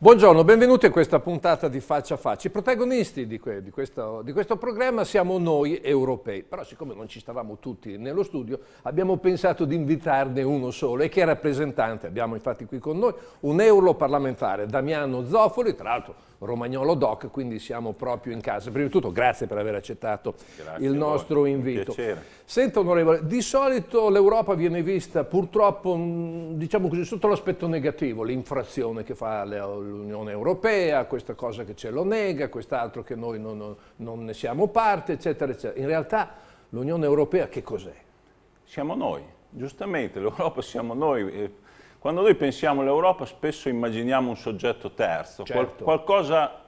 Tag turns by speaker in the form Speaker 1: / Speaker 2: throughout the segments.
Speaker 1: Buongiorno, benvenuti a questa puntata di Faccia a Faccia. I protagonisti di, que di, questo, di, questo, programma siamo noi europei, però siccome non ci stavamo tutti nello studio abbiamo pensato di invitarne uno solo e che è rappresentante, abbiamo infatti qui con noi un europarlamentare, Damiano Zoffoli, tra l'altro Romagnolo Doc, quindi siamo proprio in casa. Prima di tutto grazie per aver accettato grazie il nostro invito. Senta onorevole, di solito l'Europa viene vista purtroppo mm, diciamo così, sotto l'aspetto negativo, l'infrazione che fa l'Unione Europea, questa cosa che ce lo nega, quest'altro che noi non, non ne siamo parte, eccetera, eccetera. In realtà l'Unione Europea che cos'è? Siamo noi, giustamente
Speaker 2: l'Europa siamo noi eh, quando noi pensiamo all'Europa spesso immaginiamo un soggetto terzo, certo. qual qualcosa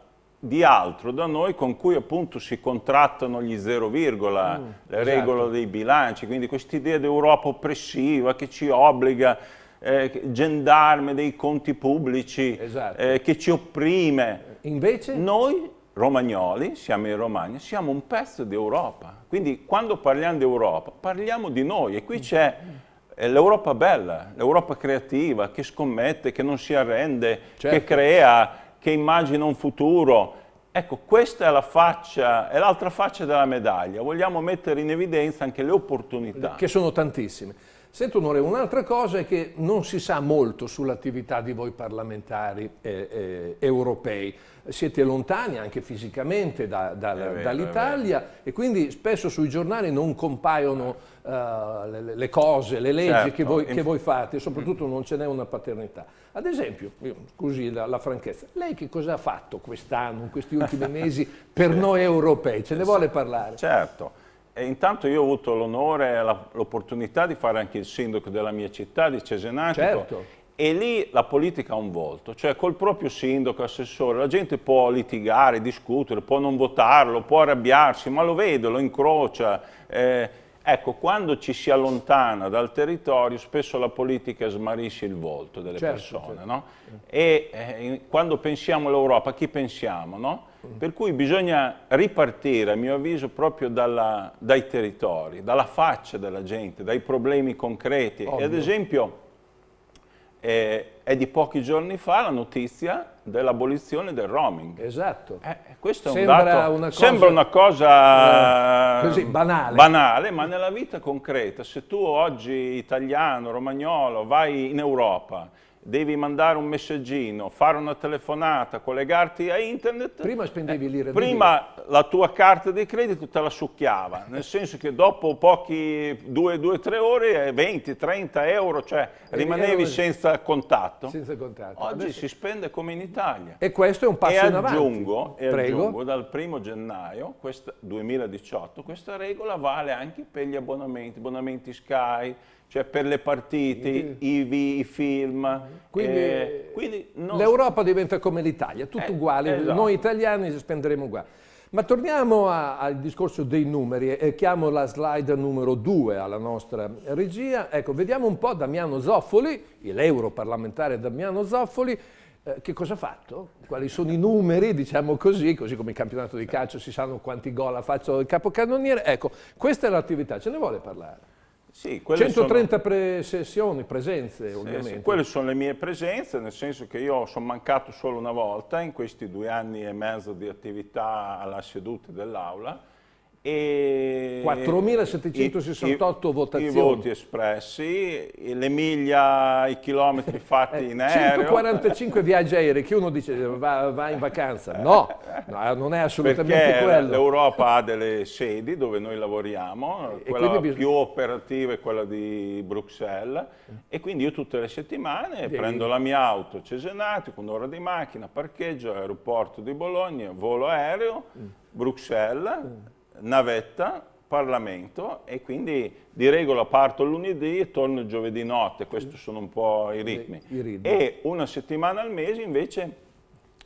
Speaker 2: di altro da noi con cui appunto si contrattano gli zero virgola, mm, le certo. regole certo. dei bilanci, quindi quest'idea d'Europa oppressiva che ci obbliga, eh, gendarme dei conti pubblici, esatto. eh, che ci opprime. Invece? Noi romagnoli, siamo in Romagna, siamo un pezzo d'Europa, quindi quando parliamo d'Europa parliamo di noi e qui c'è... Mm è l'Europa bella, l'Europa creativa, che scommette, che non si arrende, certo. che crea, che immagina un futuro. Ecco, questa è la faccia, è l'altra faccia della medaglia. Vogliamo mettere
Speaker 1: in evidenza anche le opportunità. Che sono tantissime. Sento onore, un'altra cosa è che non si sa molto sull'attività di voi parlamentari eh, eh, europei. Siete lontani anche fisicamente da, da, dall'Italia e quindi spesso sui giornali non compaiono uh, le, le, cose, le leggi certo. che, voi, che, voi, fate, soprattutto mm. non ce n'è una paternità. Ad esempio, io, scusi la, la, franchezza, lei che cosa ha fatto quest'anno, in questi ultimi mesi per noi europei? Ce ne vuole parlare? Certo. E
Speaker 2: intanto io ho avuto l'onore e l'opportunità di fare anche il sindaco della mia città, di Cesenatico, certo. e lì la politica ha un volto, cioè col proprio sindaco, assessore, la gente può litigare, discutere, può non votarlo, può arrabbiarsi, ma lo vede, lo incrocia. Eh, Ecco, quando ci si allontana dal territorio, spesso la politica smarisce il volto delle certo, persone, certo. No? E eh, quando pensiamo all'Europa, chi pensiamo, no? Mm. Per cui bisogna ripartire, a mio avviso, proprio dalla, dai territori, dalla faccia della gente, dai problemi concreti. Ovvio. E ad esempio eh, è di pochi giorni fa la notizia dell'abolizione del roaming. Esatto. Eh, eh questo sembra, un dato, una cosa, sembra una cosa eh, banale. banale. ma nella vita concreta, se tu oggi italiano, romagnolo, vai in Europa devi mandare un messaggino, fare una telefonata, collegarti a internet. Prima spendevi eh, lire. Prima la tua carta di credito te la succhiava, nel senso che dopo pochi 2-3 ore, 20-30 eh, euro, cioè rimanevi euro... senza contatto. Senza contatto. Oggi Adesso... si spende come in Italia.
Speaker 1: E questo è un passo e in avanti.
Speaker 2: E Prego. aggiungo, dal primo gennaio questa, 2018 questa regola vale anche per gli abbonamenti, abbonamenti Sky, cioè per le partite, i,
Speaker 1: i film. Quindi, eh,
Speaker 2: quindi non...
Speaker 1: l'Europa diventa come l'Italia, tutto eh, uguale, esatto. noi italiani ci spenderemo uguale. Ma torniamo a, al discorso dei numeri, e chiamo la slide numero 2 alla nostra regia. Ecco, vediamo un po' Damiano Zoffoli, l'europarlamentare Damiano Zoffoli, eh, che cosa ha fatto? Quali sono i numeri, diciamo così, così come il campionato di calcio si sanno quanti gol ha fatto il capocannoniere. Ecco, questa è l'attività, ce ne vuole parlare? Sì, 130 sono... pre sessioni, presenze sì, ovviamente. Sì, quelle
Speaker 2: sono le mie presenze, nel senso che io sono mancato solo una volta in questi due anni e mezzo di attività alla seduta dell'Aula e 4.768
Speaker 1: i, votazioni. I voti
Speaker 2: espressi, le miglia, i chilometri fatti in aereo.
Speaker 1: 145 viaggi aerei, che uno dice va, va in vacanza. No, no, non è assolutamente Perché quello.
Speaker 2: L'Europa ha delle sedi dove noi lavoriamo, e quella bisogna... più operativa è quella di Bruxelles e quindi io tutte le settimane Devi... prendo la mia auto a con un'ora di macchina, parcheggio, aeroporto di Bologna, volo aereo, mm. Bruxelles. Mm navetta, Parlamento e quindi di regola parto lunedì e torno giovedì notte, questi sono un po' i ritmi. I ritmi. E una settimana al mese invece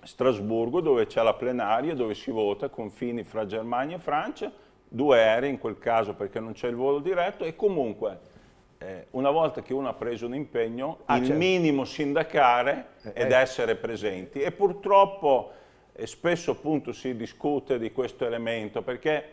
Speaker 2: Strasburgo dove c'è la plenaria, dove si vota, confini fra Germania e Francia, due aerei in quel caso perché non c'è il volo diretto e comunque eh, una volta che uno ha preso un impegno ah, il certo. minimo sindacare eh, ed eh. essere presenti e purtroppo eh, spesso appunto si discute di questo elemento perché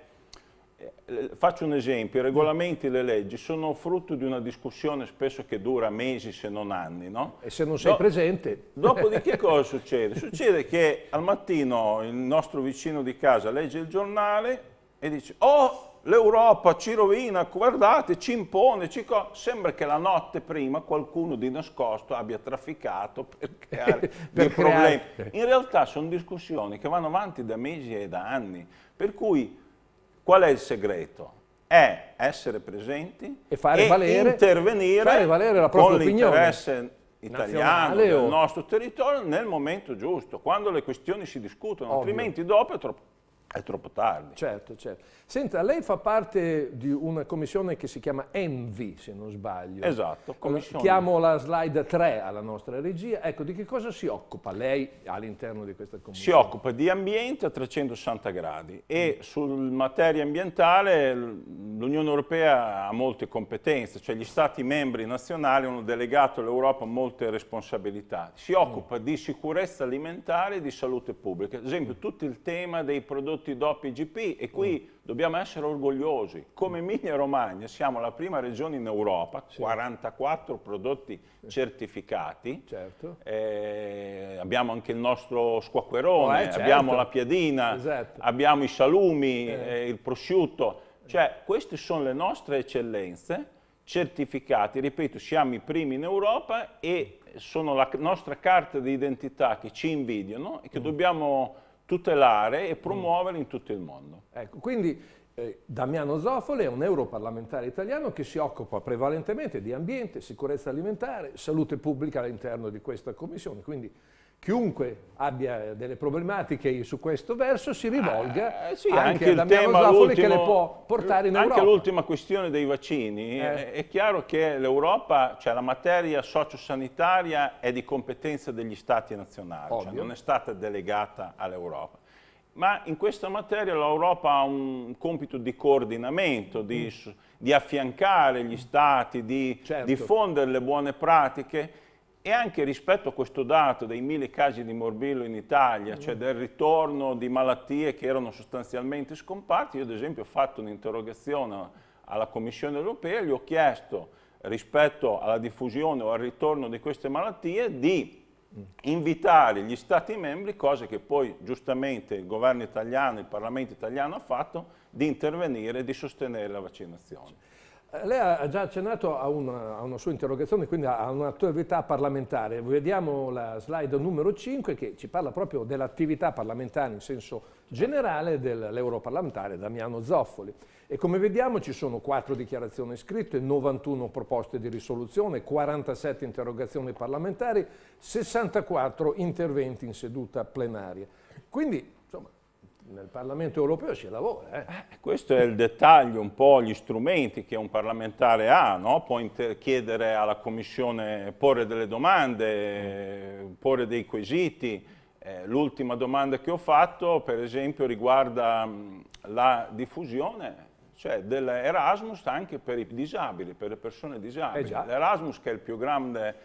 Speaker 2: eh, faccio un esempio, i regolamenti e le leggi sono frutto di una discussione spesso che dura mesi se non anni, no? E
Speaker 1: se non sei Do presente.
Speaker 2: Dopodiché cosa succede? Succede che al mattino il nostro vicino di casa legge il giornale e dice oh l'Europa ci rovina, guardate, ci impone, ci sembra che la notte prima qualcuno di nascosto abbia trafficato per creare per dei creare. problemi. In realtà sono discussioni che vanno avanti da mesi e da anni, per cui Qual è il segreto? È essere presenti e, fare e valere, intervenire fare valere la con l'interesse italiano del o... nostro territorio nel momento giusto, quando le questioni si discutono,
Speaker 1: Ovvio. altrimenti dopo è troppo è troppo tardi. Certo, certo. Senta, lei fa parte di una commissione che si chiama ENVI, se non sbaglio. Esatto, commissione. Chiamo la slide 3 alla nostra regia. Ecco, di che cosa si occupa lei all'interno di questa commissione? Si occupa di ambiente a 360 gradi
Speaker 2: e mm. sul materia ambientale l'Unione Europea ha molte competenze, cioè gli Stati membri nazionali hanno delegato all'Europa molte responsabilità. Si occupa mm. di sicurezza alimentare e di salute pubblica. Ad esempio, mm. tutto il tema dei prodotti tutti doppi GP e qui mm. dobbiamo essere orgogliosi. Come mm. Emilia Romagna siamo la prima regione in Europa, sì. 44 prodotti certificati. Certo. Eh, abbiamo anche il nostro squacquerone, oh, eh, certo. abbiamo la piadina, esatto. abbiamo i salumi, eh. eh il prosciutto. Cioè queste sono le nostre eccellenze certificati, ripeto, siamo i primi in Europa e sono la nostra carta di identità che ci invidiano e che mm. dobbiamo
Speaker 1: tutelare e mm. promuovere in tutto il mondo. Ecco, quindi eh, Damiano Zofoli è un europarlamentare italiano che si occupa prevalentemente di ambiente, sicurezza alimentare, salute pubblica all'interno di questa commissione, quindi chiunque abbia delle problematiche su questo verso si rivolga eh, sì, anche, anche a Damiano Zaffoli che le può portare in Europa. Anche
Speaker 2: l'ultima questione dei vaccini, eh. è chiaro che l'Europa, cioè la materia sociosanitaria è di competenza degli stati nazionali, cioè non è stata delegata all'Europa. Ma in questa materia l'Europa ha un compito di coordinamento, di, mm. di affiancare gli stati, di certo. diffondere le buone pratiche e anche rispetto a questo dato dei mille casi di morbillo in Italia, cioè mm. del ritorno di malattie che erano sostanzialmente scomparse, io ad esempio ho fatto un'interrogazione alla Commissione europea e gli ho chiesto rispetto alla diffusione o al ritorno di queste malattie di mm. invitare gli Stati membri, cosa che poi giustamente il governo italiano, il Parlamento italiano ha fatto, di intervenire e di sostenere la vaccinazione.
Speaker 1: Eh, lei ha già accennato a una, a una, sua interrogazione, quindi a un'attività parlamentare. Vediamo la slide numero 5 che ci parla proprio dell'attività parlamentare in senso generale dell'europarlamentare Damiano Zoffoli. E come vediamo ci sono 4 dichiarazioni scritte, 91 proposte di risoluzione, 47 interrogazioni parlamentari, 64 interventi in seduta plenaria. Quindi nel Parlamento europeo si lavora. Eh. eh.
Speaker 2: Questo è il dettaglio, un po' gli strumenti che un parlamentare ha, no? può chiedere alla Commissione, porre delle domande, mm. porre dei quesiti. Eh, L'ultima domanda che ho fatto, per esempio, riguarda mh, la diffusione cioè dell'Erasmus anche per i disabili, per le persone disabili. Eh L'Erasmus che è il più grande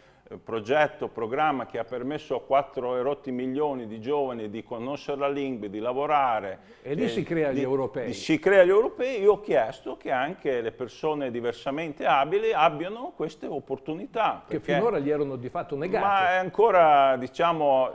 Speaker 2: progetto, programma che ha permesso a 4 erotti milioni di giovani di conoscere la lingua, di lavorare. E lì eh, si crea gli di, europei. Di, si crea gli europei. Io ho chiesto che anche le persone diversamente abili abbiano queste opportunità. Che finora gli erano
Speaker 1: di fatto negate. Ma
Speaker 2: è ancora, diciamo,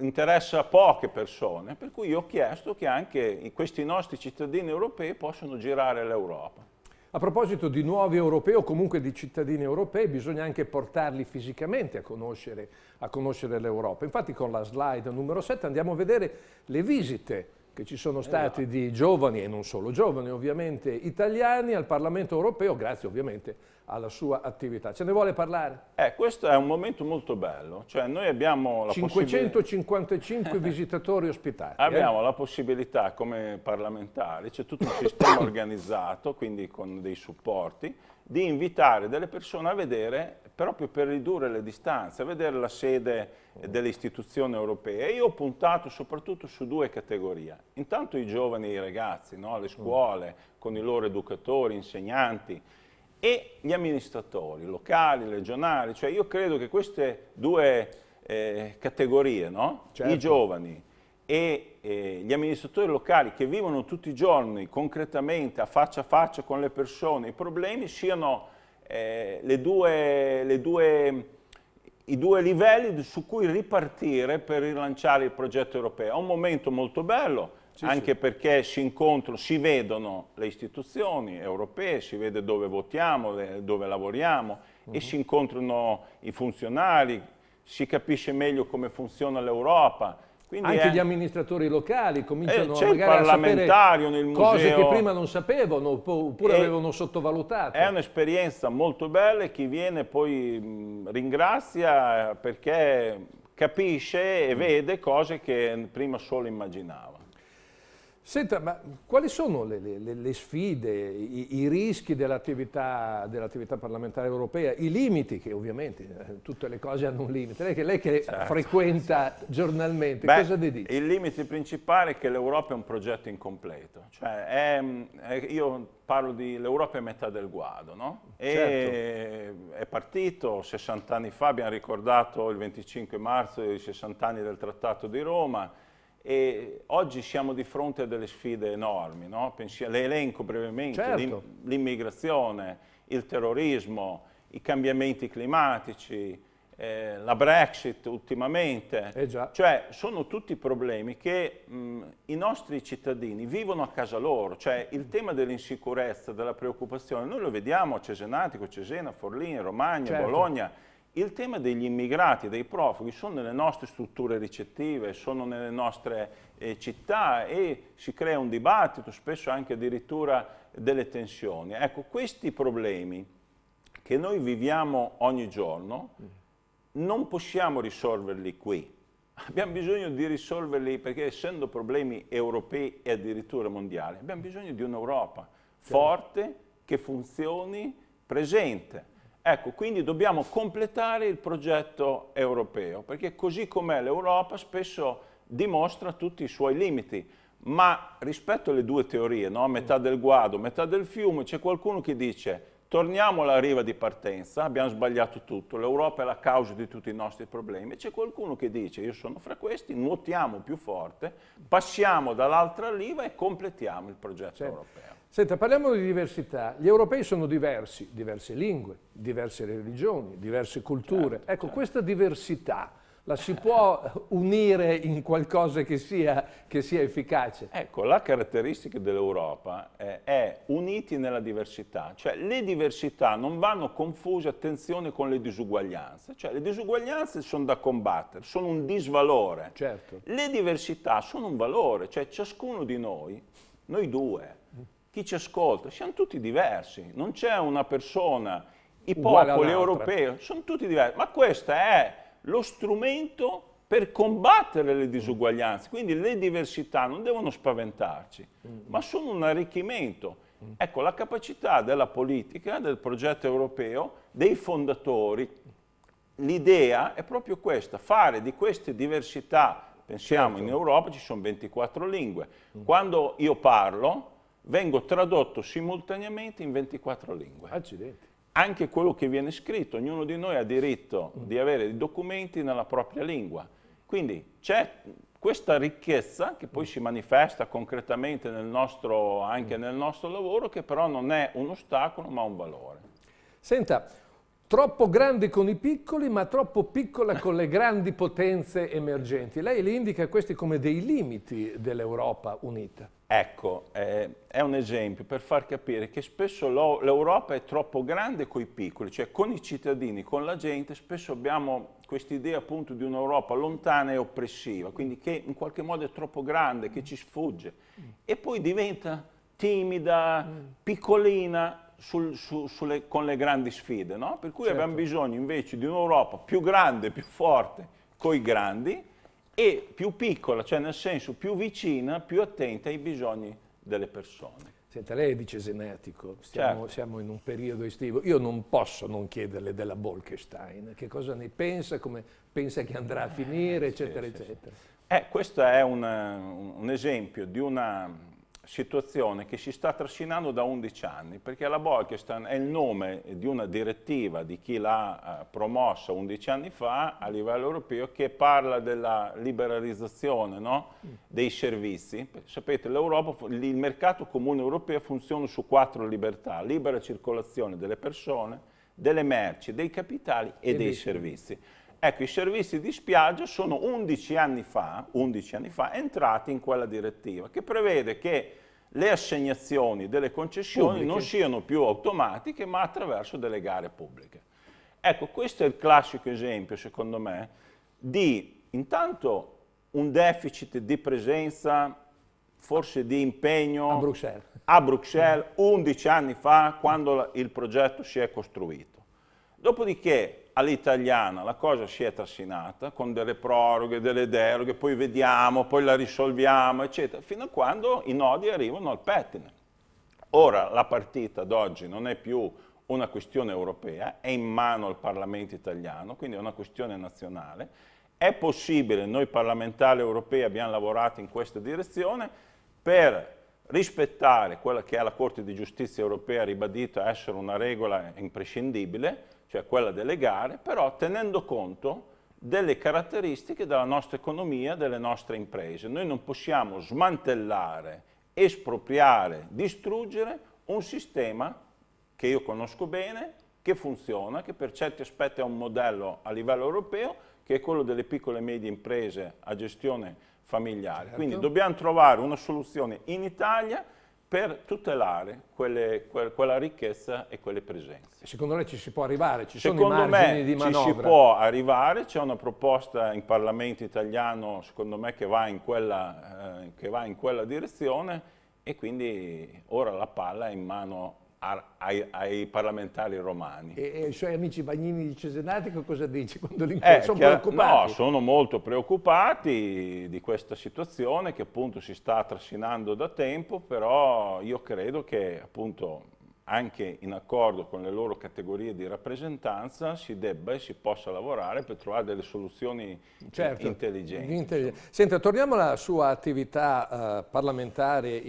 Speaker 2: interessa poche persone. Per cui io ho chiesto che anche questi nostri cittadini europei possano girare l'Europa.
Speaker 1: A proposito di nuovi europei o comunque di cittadini europei, bisogna anche portarli fisicamente a conoscere, conoscere l'Europa. Infatti con la slide numero 7 andiamo a vedere le visite che ci sono eh, state di giovani, e non solo giovani ovviamente, italiani al Parlamento europeo, grazie ovviamente alla sua attività. Ce ne vuole parlare? Eh, questo è un momento molto bello, cioè noi abbiamo la 555 visitatori ospitati. Eh? Abbiamo eh?
Speaker 2: la possibilità come parlamentari, c'è tutto un sistema organizzato, quindi con dei supporti, di invitare delle persone a vedere, proprio per ridurre le distanze, a vedere la sede delle istituzioni europee. E io ho puntato soprattutto su due categorie. Intanto i giovani e i ragazzi, no? le mm. scuole, con i loro educatori, insegnanti, e gli amministratori locali, regionali, cioè io credo che queste due eh, categorie, no? certo. i giovani e eh, gli amministratori locali che vivono tutti i giorni concretamente a faccia a faccia con le persone i problemi siano eh, le due, le due, i due livelli su cui ripartire per rilanciare il progetto europeo. È un momento molto bello, sì, anche sì. perché si incontrano, si vedono le istituzioni europee, si vede dove votiamo, le, dove lavoriamo uh -huh. e mhm. si incontrano i funzionari, si capisce meglio come funziona l'Europa. anche è... gli
Speaker 1: amministratori
Speaker 2: locali cominciano eh, magari a sapere nel cose che prima
Speaker 1: non sapevano oppure avevano sottovalutato. È
Speaker 2: un'esperienza molto bella e chi viene poi mh, ringrazia perché capisce e mm. vede cose che prima solo
Speaker 1: immaginava. Senta, ma quali sono le, le, le sfide, i, i rischi dell'attività dell parlamentare europea, i limiti che ovviamente eh, tutte le cose hanno un limite, lei che, lei che certo, frequenta giornalmente, Beh, cosa ne
Speaker 2: dice? Il limite principale è che l'Europa è un progetto incompleto, cioè è, è, io parlo di l'Europa è metà del guado, no? certo. è partito 60 anni fa, abbiamo ricordato il 25 marzo i 60 anni del Trattato di Roma, e oggi siamo di fronte a delle sfide enormi, no? le elenco brevemente, certo. l'immigrazione, il terrorismo, i cambiamenti climatici, eh, la Brexit ultimamente, eh cioè sono tutti problemi che mh, i nostri cittadini vivono a casa loro, cioè il tema dell'insicurezza, della preoccupazione, noi lo vediamo a Cesenatico, Cesena, Forlì, Romagna, certo. Bologna, il tema degli immigrati, dei profughi, sono nelle nostre strutture ricettive, sono nelle nostre eh, città e si crea un dibattito, spesso anche addirittura delle tensioni. Ecco, questi problemi che noi viviamo ogni giorno non possiamo risolverli qui. Abbiamo bisogno di risolverli perché essendo problemi europei e addirittura mondiali, abbiamo bisogno di un'Europa forte, che funzioni, presente. Ecco, quindi dobbiamo completare il progetto europeo, perché così com'è l'Europa spesso dimostra tutti i suoi limiti, ma rispetto alle due teorie, no? metà del guado, metà del fiume, c'è qualcuno che dice torniamo alla riva di partenza, abbiamo sbagliato tutto, l'Europa è la causa di tutti i nostri problemi, e c'è qualcuno che dice io sono fra questi, nuotiamo più forte,
Speaker 1: passiamo dall'altra riva e completiamo il progetto certo. europeo. Senta, parliamo di diversità. Gli europei sono diversi, diverse lingue, diverse religioni, diverse culture. Certo, ecco, certo. questa diversità la si può unire in qualcosa che sia,
Speaker 2: che sia efficace? Ecco, la caratteristica dell'Europa eh, è uniti nella diversità, cioè le diversità non vanno confuse, attenzione, con le disuguaglianze, cioè le disuguaglianze sono da combattere, sono un disvalore, certo. le diversità sono un valore, cioè ciascuno di noi, noi due, chi ci ascolta, siamo tutti diversi, non c'è una persona, i popoli europei sono tutti diversi, ma questo è lo strumento per combattere le disuguaglianze, quindi le diversità non devono spaventarci, mm. ma sono un arricchimento. Mm. Ecco, la capacità della politica, del progetto europeo, dei fondatori, l'idea è proprio questa, fare di queste diversità, pensiamo certo. in Europa ci sono 24 lingue, mm. quando io parlo vengo tradotto simultaneamente in 24 lingue. Accidenti. Anche quello che viene scritto, ognuno di noi ha diritto di avere i documenti nella propria lingua. Quindi c'è questa ricchezza che poi mm. si manifesta concretamente nel nostro, anche mm. nel nostro lavoro, che però non è
Speaker 1: un ostacolo ma un valore. Senta, troppo grande con i piccoli ma troppo piccola con le grandi potenze emergenti. Lei li indica questi come dei limiti dell'Europa unita.
Speaker 2: Ecco, eh, è un esempio per far capire che spesso l'Europa è troppo grande con i piccoli, cioè con i cittadini, con la gente, spesso abbiamo questa idea appunto di un'Europa lontana e oppressiva, quindi che in qualche modo è troppo grande, che ci sfugge, e poi diventa timida, mm. piccolina sul, su, sulle, con le grandi sfide, no? per cui certo. abbiamo bisogno invece di un'Europa più grande, più forte, con i grandi, e più piccola, cioè nel senso più
Speaker 1: vicina, più attenta ai bisogni delle persone. Senta, lei dice senatico, stiamo, certo. siamo in un periodo estivo. Io non posso non chiederle della Bolkestein, che cosa ne pensa, come pensa che andrà a finire, eh, eccetera, sì, eccetera. Sì, sì.
Speaker 2: Eh, questo è un, un esempio di una situazione che si sta trascinando da 11 anni, perché la Bolkestan è il nome di una direttiva di chi l'ha eh, promossa 11 anni fa a livello europeo che parla della liberalizzazione no? Mm. dei servizi. Sapete, l'Europa, il mercato comune europeo funziona su quattro libertà, libera circolazione delle persone, delle merci, dei capitali e, e dei servizi. Ecco, i servizi di spiaggia sono 11 anni, fa, 11 anni fa entrati in quella direttiva che prevede che le assegnazioni delle concessioni pubbliche. non siano più automatiche ma attraverso delle gare pubbliche. Ecco, questo è il classico esempio, secondo me, di intanto un deficit di presenza, forse di impegno a Bruxelles, a Bruxelles 11 anni fa quando il progetto si è costruito. Dopodiché all'italiana la cosa si è trascinata con delle proroghe, delle deroghe, poi vediamo, poi la risolviamo, eccetera, fino a quando i nodi arrivano al pettine. Ora la partita d'oggi non è più una questione europea, è in mano al Parlamento italiano, quindi è una questione nazionale. È possibile, noi parlamentari europei abbiamo lavorato in questa direzione, per rispettare quella che è la Corte di Giustizia europea ribadita essere una regola imprescindibile, cioè quella delle gare, però tenendo conto delle caratteristiche della nostra economia, delle nostre imprese. Noi non possiamo smantellare, espropriare, distruggere un sistema che io conosco bene, che funziona, che per certi aspetti è un modello a livello europeo, che è quello delle piccole e medie imprese a gestione familiare. Certo. Quindi dobbiamo trovare una soluzione in Italia per tutelare quelle, que, quella ricchezza e quelle presenze.
Speaker 1: Secondo lei ci si può arrivare? Ci secondo sono i margini di manovra? Secondo me ci si può
Speaker 2: arrivare, c'è una proposta in Parlamento italiano, secondo me, che va, quella, eh, che va in quella direzione e quindi ora la palla è in mano ai, ai, parlamentari romani.
Speaker 1: E, e, i suoi amici bagnini di Cesenatico cosa dici quando li eh, sono chiaro, preoccupati? No, sono
Speaker 2: molto preoccupati di questa situazione che appunto si sta trascinando da tempo, però io credo che appunto anche in accordo con le loro categorie di rappresentanza, si debba e si possa lavorare per trovare delle soluzioni certo, intelligenti.
Speaker 1: intelligenti. Senta, torniamo alla sua attività uh, parlamentare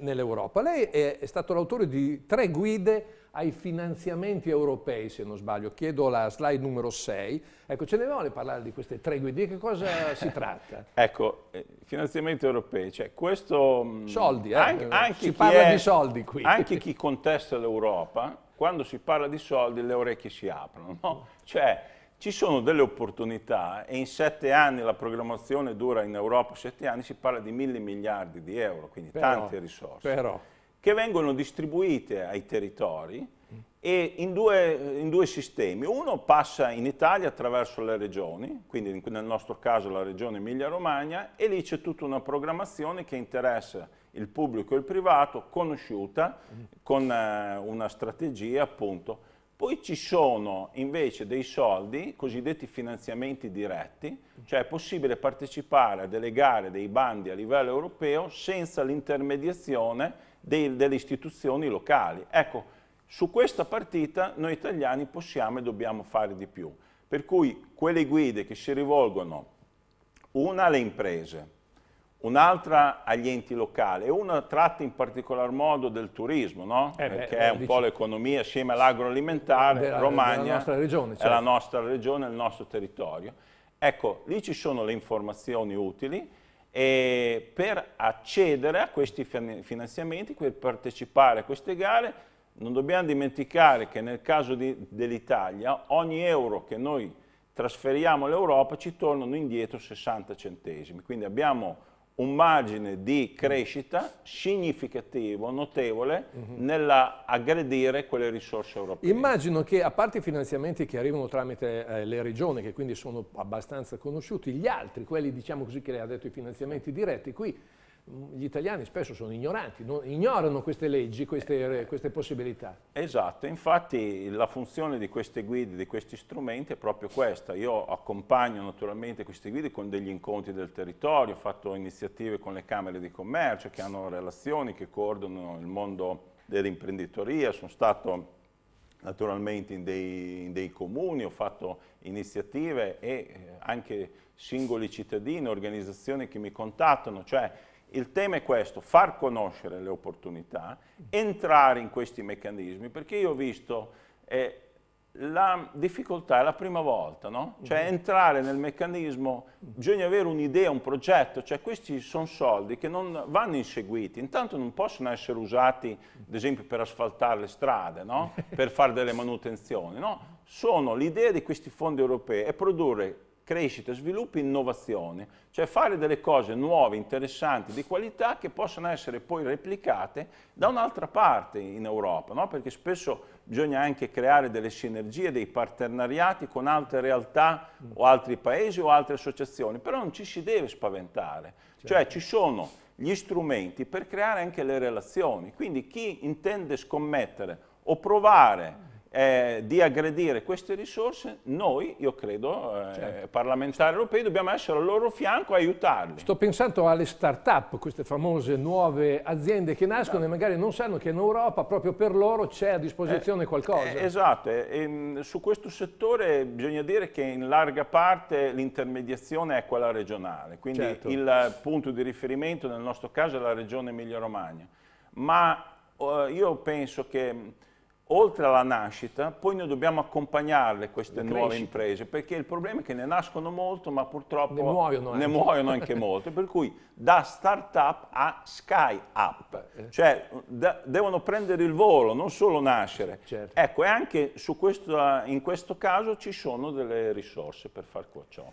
Speaker 1: nell'Europa. Lei è, è stato l'autore di tre guide ai finanziamenti europei, se non sbaglio. Chiedo la slide numero 6. Ecco, ce ne vuole parlare di queste tre guide, di che cosa si tratta?
Speaker 2: ecco, eh, finanziamenti europei, cioè questo... Mm, soldi, eh? anche, anche si parla è, di soldi qui. Anche chi contesta l'Europa, quando si parla di soldi le orecchie si aprono, no? Cioè, ci sono delle opportunità e in sette anni, la programmazione dura in Europa sette anni, si parla di mille miliardi di euro, quindi però, tante risorse. Però che vengono distribuite ai territori e in due, in due, sistemi. Uno passa in Italia attraverso le regioni, quindi nel nostro caso la regione Emilia-Romagna, e lì c'è tutta una programmazione che interessa il pubblico e il privato, conosciuta, mm. con eh, una strategia appunto poi ci sono invece dei soldi, cosiddetti finanziamenti diretti, cioè è possibile partecipare a delle gare, dei bandi a livello europeo senza l'intermediazione delle istituzioni locali. Ecco, su questa partita noi italiani possiamo e dobbiamo fare di più. Per cui quelle guide che si rivolgono, una alle imprese, un'altra agli enti locali e una tratta in particolar modo del turismo, no? eh beh, che è un dici... po' l'economia assieme all'agroalimentare, Romagna della regione, certo. è la certo. nostra regione, il nostro territorio. Ecco, lì ci sono le informazioni utili e per accedere a questi finanziamenti, per partecipare a queste gare, non dobbiamo dimenticare che nel caso dell'Italia ogni euro che noi trasferiamo all'Europa ci tornano indietro 60 centesimi, quindi abbiamo un margine di crescita significativo, notevole, uh mhm. -huh. nell'aggredire quelle risorse europee.
Speaker 1: Immagino che, a parte i finanziamenti che arrivano tramite eh, le regioni, che quindi sono abbastanza conosciuti, gli altri, quelli diciamo così che lei ha detto i finanziamenti diretti, qui gli italiani spesso sono ignoranti, non, ignorano queste leggi, queste, queste, possibilità.
Speaker 2: Esatto, infatti la funzione di queste guide, di questi strumenti è proprio questa. Io accompagno naturalmente queste guide con degli incontri del territorio, ho fatto iniziative con le Camere di Commercio che hanno relazioni, che coordinano il mondo dell'imprenditoria, sono stato naturalmente in dei, in dei, comuni, ho fatto iniziative e eh, anche singoli cittadini, organizzazioni che mi contattano, cioè il tema è questo, far conoscere le opportunità, entrare in questi meccanismi, perché io ho visto eh, la difficoltà è la prima volta, no? Cioè mm-hmm. entrare nel meccanismo, bisogna avere un'idea, un progetto, cioè questi sono soldi che non vanno inseguiti, intanto non possono essere usati ad esempio per asfaltare le strade, no? Per fare delle manutenzioni, no? Sono l'idea di questi fondi europei è produrre crescita, sviluppo, innovazione, cioè fare delle cose nuove, interessanti, di qualità che possano essere poi replicate da un'altra parte in Europa, no? perché spesso bisogna anche creare delle sinergie, dei partenariati con altre realtà o altri paesi o altre associazioni, però non ci si deve spaventare, certo. cioè ci sono gli strumenti per creare anche le relazioni, quindi chi intende scommettere o provare eh, di aggredire queste risorse, noi, io credo, eh, certo. parlamentari europei, dobbiamo essere al loro fianco e aiutarli.
Speaker 1: Sto pensando alle start-up, queste famose nuove aziende che nascono esatto. e magari non sanno che in Europa proprio per loro c'è a disposizione eh, qualcosa. Eh,
Speaker 2: esatto, e, mm, su questo settore bisogna dire che in larga parte l'intermediazione è quella regionale, quindi certo. il punto di riferimento nel nostro caso è la regione Emilia-Romagna. Ma eh, io penso che mm, oltre alla nascita, poi noi dobbiamo accompagnarle queste nuove imprese, perché il problema è che ne nascono molto, ma purtroppo ne muoiono, ne anche. muoiono anche molte, per cui da start-up a sky up, eh. cioè da, devono prendere il volo, non solo nascere. Certo. Ecco, e anche questo, in questo caso ci sono
Speaker 1: delle risorse per far ciò.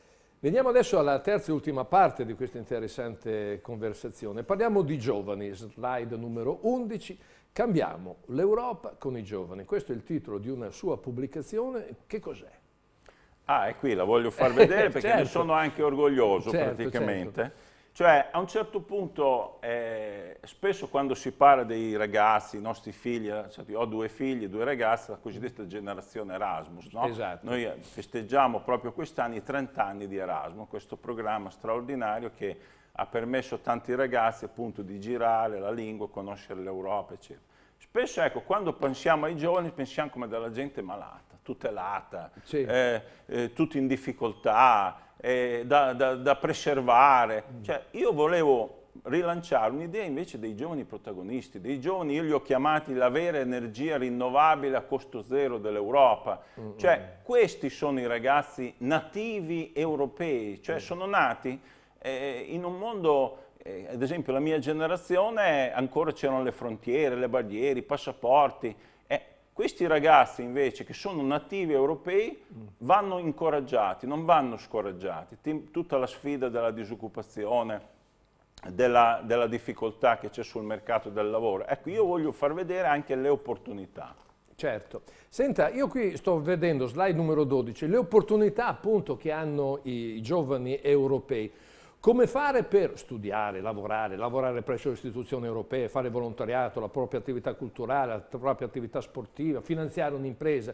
Speaker 1: Veniamo adesso alla terza e ultima parte di questa interessante conversazione. Parliamo di giovani, slide numero 11 Cambiamo l'Europa con i giovani, questo è il titolo di una sua pubblicazione, che cos'è?
Speaker 2: Ah, è qui, la voglio far vedere perché certo. ne sono anche orgoglioso certo, praticamente. Certo. Cioè, a un certo punto, eh, spesso quando si parla dei ragazzi, i nostri figli, eh, cioè, io ho due figli, due ragazze, la cosiddetta generazione Erasmus, no? esatto. Noi eh, festeggiamo proprio quest'anno i 30 anni di Erasmus, questo programma straordinario che ha permesso a tanti ragazzi appunto di girare la lingua, conoscere l'Europa, eccetera. Spesso, ecco, quando pensiamo ai giovani, pensiamo come della gente malata, tutelata, sì. eh, eh, tutti in difficoltà, eh, da, da, da, preservare. Mm. Cioè, io volevo rilanciare un'idea invece dei giovani protagonisti, dei giovani, io li ho chiamati la vera energia rinnovabile a costo zero dell'Europa, mm. mm. cioè questi sono i ragazzi nativi europei, cioè mm. sono nati eh, in un mondo, eh, ad esempio la mia generazione, ancora c'erano le frontiere, le barriere, i passaporti. Eh, questi ragazzi invece che sono nativi europei mm. vanno incoraggiati, non vanno scoraggiati. T tutta la sfida della disoccupazione, della, della difficoltà che c'è sul mercato del lavoro. Ecco, io voglio far vedere anche le
Speaker 1: opportunità. Certo. Senta, io qui sto vedendo slide numero 12, le opportunità appunto che hanno i giovani europei. Come fare per studiare, lavorare, lavorare presso le istituzioni europee, fare volontariato, la propria attività culturale, la propria attività sportiva, finanziare un'impresa?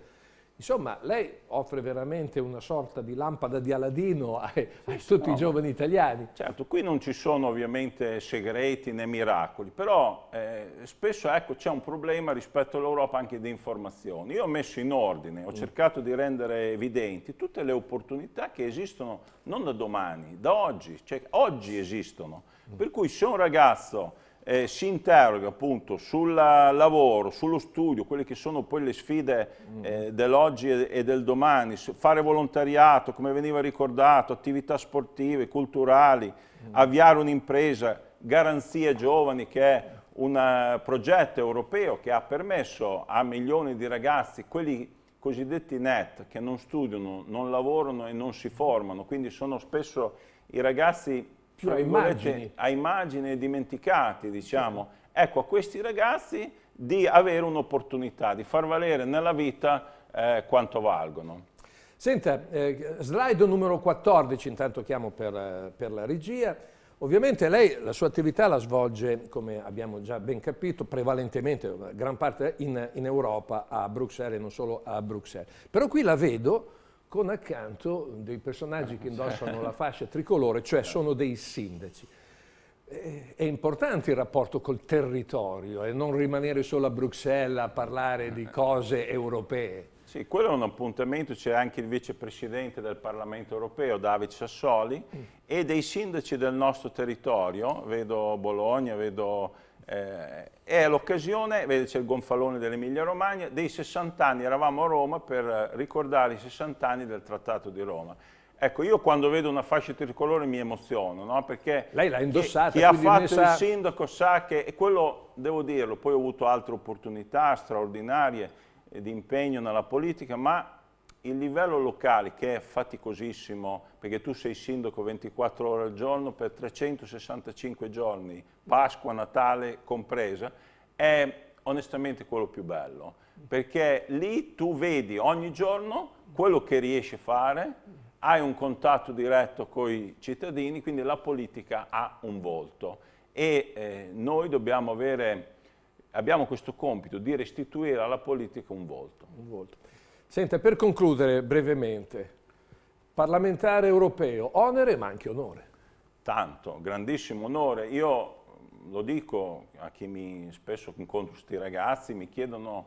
Speaker 1: Insomma, lei offre veramente una sorta di lampada di Aladino a, sì, a tutti no, i giovani italiani. Certo, qui non ci sono
Speaker 2: ovviamente segreti né miracoli, però eh, spesso ecco, c'è un problema rispetto all'Europa anche di informazioni. Io ho messo in ordine, ho mm. cercato di rendere evidenti tutte le opportunità che esistono non da domani, da oggi, cioè oggi esistono. Mm. Per cui se un ragazzo eh, si interroga appunto sul lavoro, sullo studio, quelle che sono poi le sfide mm. eh, dell'oggi e del domani, fare volontariato, come veniva ricordato, attività sportive, culturali, mm. avviare un'impresa, Garanzia Giovani che è un eh, progetto europeo che ha permesso a milioni di ragazzi, quelli cosiddetti net, che non studiano, non lavorano e non si formano, quindi sono spesso i ragazzi più a immagini. a immagini dimenticati, diciamo. Sì. Ecco, a questi ragazzi di avere
Speaker 1: un'opportunità, di far valere nella vita eh, quanto valgono. Senta, eh, slide numero 14, intanto chiamo per, eh, per la regia. Ovviamente lei la sua attività la svolge, come abbiamo già ben capito, prevalentemente, eh, gran parte in, in Europa, a Bruxelles e non solo a Bruxelles. Però qui la vedo con accanto dei personaggi che eh. indossano la fascia tricolore, cioè eh. sono dei sindaci. Eh, è importante il rapporto col territorio e non rimanere solo a Bruxelles a parlare di cose europee. Sì, quello è un appuntamento, c'è anche il vicepresidente
Speaker 2: del Parlamento europeo, David Sassoli, mm. e dei sindaci del nostro territorio, vedo Bologna, vedo eh, è l'occasione, vedete c'è il gonfalone dell'Emilia Romagna, dei 60 anni, eravamo a Roma per ricordare i 60 anni del Trattato di Roma. Ecco, io quando vedo una fascia tricolore mi emoziono, no? perché Lei l'ha indossata, chi, chi ha fatto sa... il sindaco sa che, e quello devo dirlo, poi ho avuto altre opportunità straordinarie eh, di impegno nella politica, ma il livello locale che è faticosissimo perché tu sei sindaco 24 ore al giorno per 365 giorni, Pasqua, Natale compresa, è onestamente quello più bello perché lì tu vedi ogni giorno quello che riesci a fare, hai un contatto diretto con i cittadini, quindi la politica ha un volto e eh, noi dobbiamo avere, abbiamo questo compito di
Speaker 1: restituire alla politica un volto. Un volto. Senta, per concludere brevemente, parlamentare europeo, onere ma anche onore. Tanto, grandissimo
Speaker 2: onore. Io lo dico a chi mi spesso incontro questi ragazzi, mi chiedono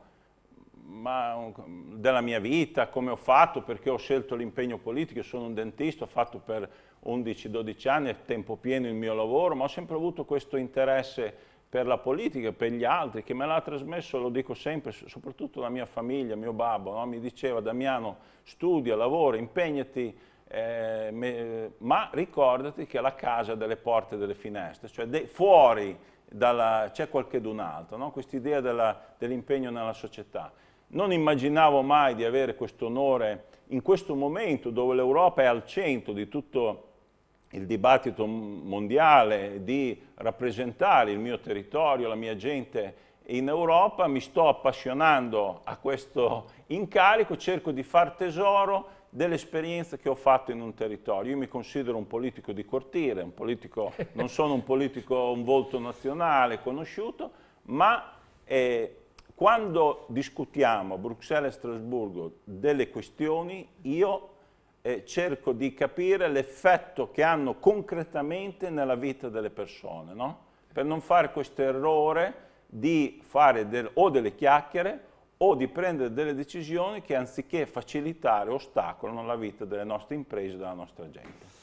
Speaker 2: ma, della mia vita, come ho fatto, perché ho scelto l'impegno politico, sono un dentista, ho fatto per 11-12 anni a tempo pieno il mio lavoro, ma ho sempre avuto questo interesse per la politica, per gli altri, che me l'ha trasmesso, lo dico sempre, soprattutto la mia famiglia, mio babbo, no? mi diceva Damiano studia, lavora, impegnati, eh, me, ma ricordati che la casa delle porte e delle finestre, cioè de, fuori c'è qualchedun altro, no? quest'idea dell'impegno dell nella società. Non immaginavo mai di avere questo onore in questo momento dove l'Europa è al centro di tutto il dibattito mondiale di rappresentare il mio territorio, la mia gente in Europa, mi sto appassionando a questo incarico, cerco di far tesoro dell'esperienza che ho fatto in un territorio. Io mi considero un politico di cortile, un politico, non sono un politico, un volto nazionale conosciuto, ma eh, quando discutiamo a Bruxelles e Strasburgo delle questioni, io eh, cerco di capire l'effetto che hanno concretamente nella vita delle persone, no? per non fare questo errore di fare del, o delle chiacchiere o di prendere delle decisioni che anziché facilitare ostacolano la vita delle nostre imprese e della nostra gente.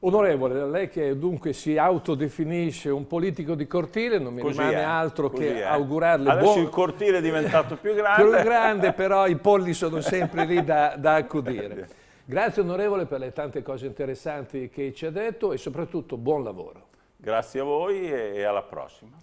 Speaker 1: Onorevole, lei che dunque si autodefinisce un politico di cortile, non mi così rimane è, altro che è. augurarle Adesso buon... il cortile è diventato
Speaker 2: più grande. più
Speaker 1: grande, però i polli sono sempre lì da, da accudire. Grazie onorevole per le tante cose interessanti che ci ha detto e soprattutto buon lavoro.
Speaker 2: Grazie a voi e alla prossima.